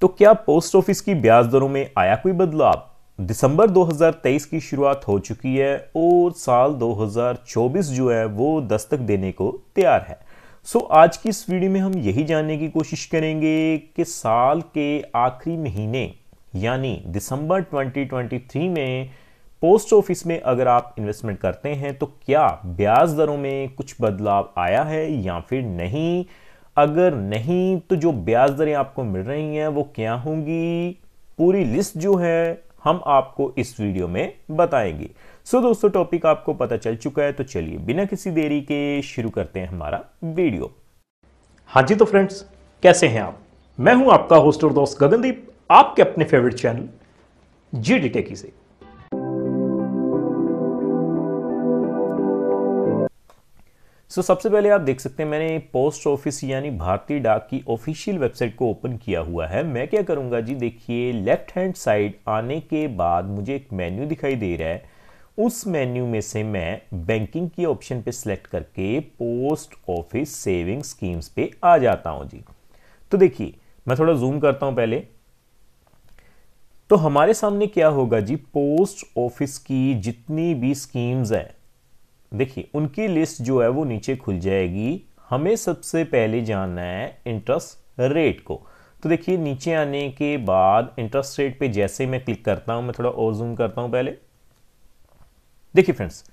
तो क्या post office की ब्याज दरों में आया कोई बदलाव दिसंबर 2023 की शुरुआत हो चुकी है और साल 2024 जो है वो दस्तक देने को तैयार है सो आज की इस वीडियो में हम यही जानने की कोशिश करेंगे कि साल के आखिरी महीने यानी दिसंबर 2023 में पोस्ट ऑफिस में अगर आप इन्वेस्टमेंट करते हैं तो क्या ब्याज दरों में कुछ बदलाव आया है या फिर नहीं अगर नहीं तो जो ब्याज दरें आपको मिल रही हैं वो क्या होंगी पूरी लिस्ट जो है हम आपको इस वीडियो में बताएंगे सो दोस्तों टॉपिक आपको पता चल चुका है तो चलिए बिना किसी देरी के शुरू करते हैं हमारा वीडियो हाँ जी तो फ्रेंड्स कैसे हैं आप मैं हूं आपका होस्ट और दोस्त गगनदीप आपके अपने favourite channel G D techy से सो so, सबसे पहले आप देख सकते हैं मैंने पोस्ट ऑफिस यानी भारतीय डाक की ऑफिशियल वेबसाइट को ओपन किया हुआ है मैं क्या करूंगा जी देखिए लेफ्ट हैंड साइड आने के बाद मुझे एक मेन्यू दिखाई दे रहा है उस मेन्यू में से मैं बैंकिंग की ऑप्शन पे सिलेक्ट करके पोस्ट ऑफिस सेविंग स्कीम्स पे आ जाता हूं जी तो देखिए मैं थोड़ा जूम करता हूं पहले तो हमारे सामने क्या होगा जी पोस्ट ऑफिस की जितनी भी स्कीम्स हैं देखिए उनकी लिस्ट जो है वो नीचे खुल जाएगी हमें सबसे पहले जानना है इंटरेस्ट रेट को तो देखिए नीचे आने के बाद इंटरेस्ट रेट पे जैसे मैं क्लिक करता हूं मैं थोड़ा और जूम करता हूं पहले देखिए फ्रेंड्स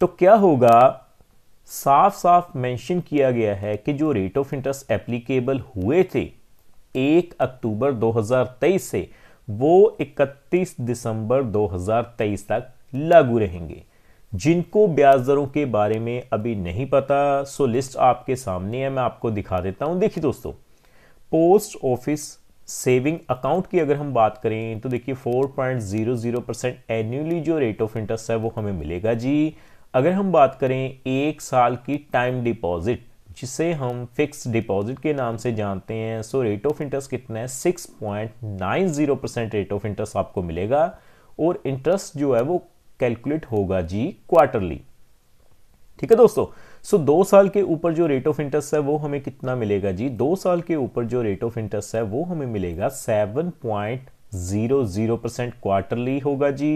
तो क्या होगा साफ साफ मेंशन किया गया है कि जो रेट ऑफ इंटरेस्ट एप्लीकेबल हुए थे एक अक्टूबर 2023 से वो 31 दिसंबर 2023 तक लागू रहेंगे जिनको ब्याज दरों के बारे में अभी नहीं पता सो लिस्ट आपके सामने है मैं आपको दिखा देता हूँ देखिए दोस्तों पोस्ट ऑफिस सेविंग अकाउंट की अगर हम बात करें तो देखिए 4.00 परसेंट एनुअली जो रेट ऑफ इंटरेस्ट है वो हमें मिलेगा जी अगर हम बात करें एक साल की टाइम डिपॉजिट जिसे हम फिक्स डिपॉजिट के नाम से जानते हैं सो रेट ऑफ इंटरेस्ट कितना है 6.90 परसेंट रेट ऑफ इंटरेस्ट आपको मिलेगा और इंटरेस्ट जो है वो कैलकुलेट होगा जी क्वार्टरली ठीक है दोस्तों सो दो साल के ऊपर जो रेट ऑफ इंटरेस्ट है वो हमें कितना मिलेगा जी दो साल के ऊपर जो रेट ऑफ इंटरेस्ट है वो हमें मिलेगा seven point zero zero percent quarterly होगा जी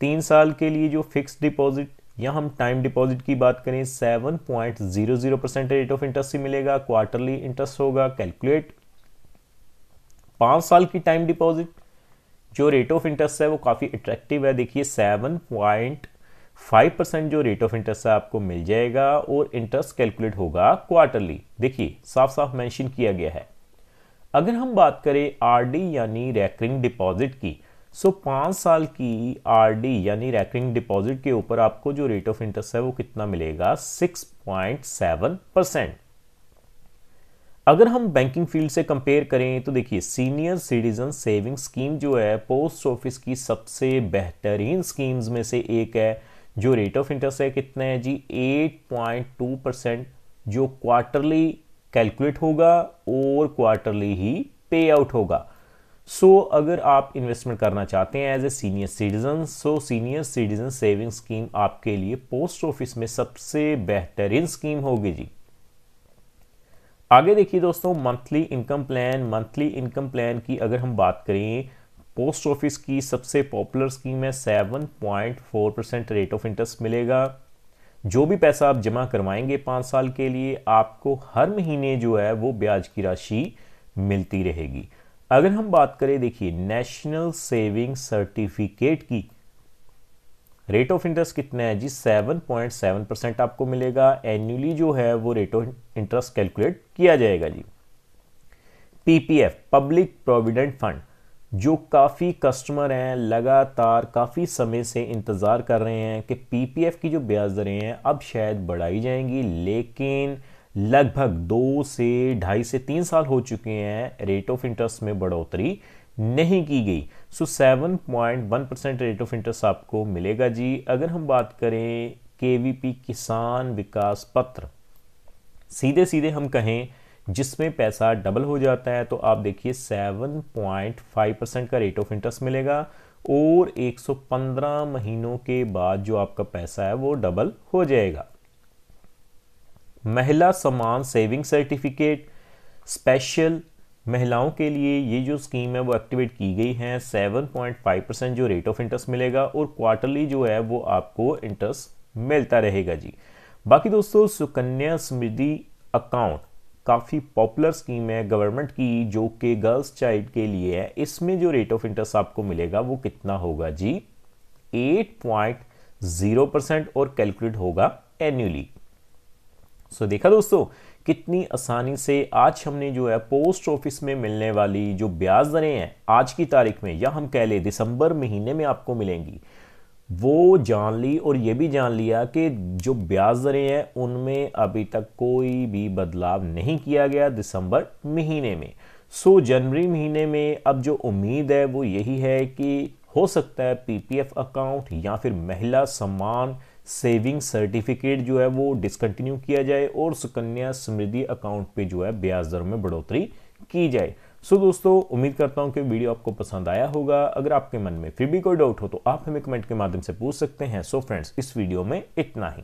तीन साल के लिए जो फिक्स डिपॉजिट या हम टाइम डिपॉजिट की बात करें seven point zero zero percent rate of interest ही मिलेगा क्वार्टरली इंटरेस्ट होगा कैलकुलेट पांच साल की टाइम डिपॉजिट जो रेट ऑफ इंटरेस्ट है वो काफ़ी अट्रैक्टिव है देखिए सेवन पॉइंट फाइव परसेंट जो रेट ऑफ इंटरेस्ट है आपको मिल जाएगा और इंटरेस्ट कैलकुलेट होगा क्वार्टरली देखिए साफ साफ मेंशन किया गया है अगर हम बात करें आरडी यानी रेकरिंग डिपॉजिट की सो पाँच साल की आरडी यानी रेकरिंग डिपॉजिट के ऊपर आपको जो रेट ऑफ इंटरेस्ट है वो कितना मिलेगा सिक्स पॉइंट सेवन परसेंट अगर हम बैंकिंग फील्ड से कंपेयर करें तो देखिए सीनियर सिटीजन सेविंग स्कीम जो है पोस्ट ऑफिस की सबसे बेहतरीन स्कीम्स में से एक है जो रेट ऑफ इंटरेस्ट है कितना है जी 8.2 परसेंट जो क्वार्टरली कैलकुलेट होगा और क्वार्टरली ही पे आउट होगा सो so, अगर आप इन्वेस्टमेंट करना चाहते हैं as a senior citizen so senior citizen saving scheme आपके लिए पोस्ट ऑफिस में सबसे बेहतरीन स्कीम होगी जी आगे देखिए दोस्तों monthly income plan monthly income plan की अगर हम बात करें पोस्ट ऑफिस की सबसे पॉपुलर स्कीम है seven point four percent rate of interest मिलेगा जो भी पैसा आप जमा करवाएंगे पाँच साल के लिए आपको हर महीने जो है वो ब्याज की राशि मिलती रहेगी अगर हम बात करें देखिए नेशनल सेविंग सर्टिफिकेट की रेट ऑफ इंटरेस्ट कितना है जी 7.7 परसेंट आपको मिलेगा एनुअली जो है वो रेट ऑफ इंटरेस्ट कैलकुलेट किया जाएगा जी पीपीएफ पब्लिक प्रोविडेंट फंड जो काफ़ी कस्टमर हैं लगातार काफ़ी समय से इंतज़ार कर रहे हैं कि पीपीएफ की जो ब्याज दरें हैं अब शायद बढ़ाई जाएंगी लेकिन लगभग दो से ढाई से तीन साल हो चुके हैं रेट ऑफ इंटरेस्ट में बढ़ोतरी नहीं की गई so seven point one percent rate of interest आपको मिलेगा जी अगर हम बात करें के किसान विकास पत्र सीधे सीधे हम कहें जिसमें पैसा डबल हो जाता है तो आप देखिए 7.5 परसेंट का रेट ऑफ इंटरेस्ट मिलेगा और 115 महीनों के बाद जो आपका पैसा है वो डबल हो जाएगा महिला समान सेविंग सर्टिफिकेट स्पेशल महिलाओं के लिए ये जो स्कीम है वो एक्टिवेट की गई है 7.5 परसेंट जो रेट ऑफ इंटरेस्ट मिलेगा और क्वार्टरली जो है वो आपको इंटरेस्ट मिलता रहेगा जी बाकी दोस्तों सुकन्या समृद्धि अकाउंट काफ़ी पॉपुलर स्कीम है गवर्नमेंट की जो कि गर्ल्स चाइल्ड के लिए है इसमें जो रेट ऑफ इंटरेस्ट आपको मिलेगा वो कितना होगा जी 8.0 परसेंट और कैलकुलेट होगा एनुअली सो देखा दोस्तों कितनी आसानी से आज हमने जो है पोस्ट ऑफिस में मिलने वाली जो ब्याज दरें हैं आज की तारीख में या हम कह लें दिसंबर महीने में आपको मिलेंगी वो जान ली और ये भी जान लिया कि जो ब्याज दरें हैं उनमें अभी तक कोई भी बदलाव नहीं किया गया दिसंबर महीने में सो जनवरी महीने में अब जो उम्मीद है वो यही है कि हो सकता है पीपीएफ अकाउंट या फिर महिला सम्मान सेविंग सर्टिफिकेट जो है वो डिसकंटिन्यू किया जाए और सुकन्या समृद्धि अकाउंट पे जो है ब्याज दर में बढ़ोतरी की जाए सो दोस्तों उम्मीद करता हूं कि वीडियो आपको पसंद आया होगा अगर आपके मन में फिर भी कोई डाउट हो तो आप हमें कमेंट के माध्यम से पूछ सकते हैं सो so, फ्रेंड्स इस वीडियो में इतना ही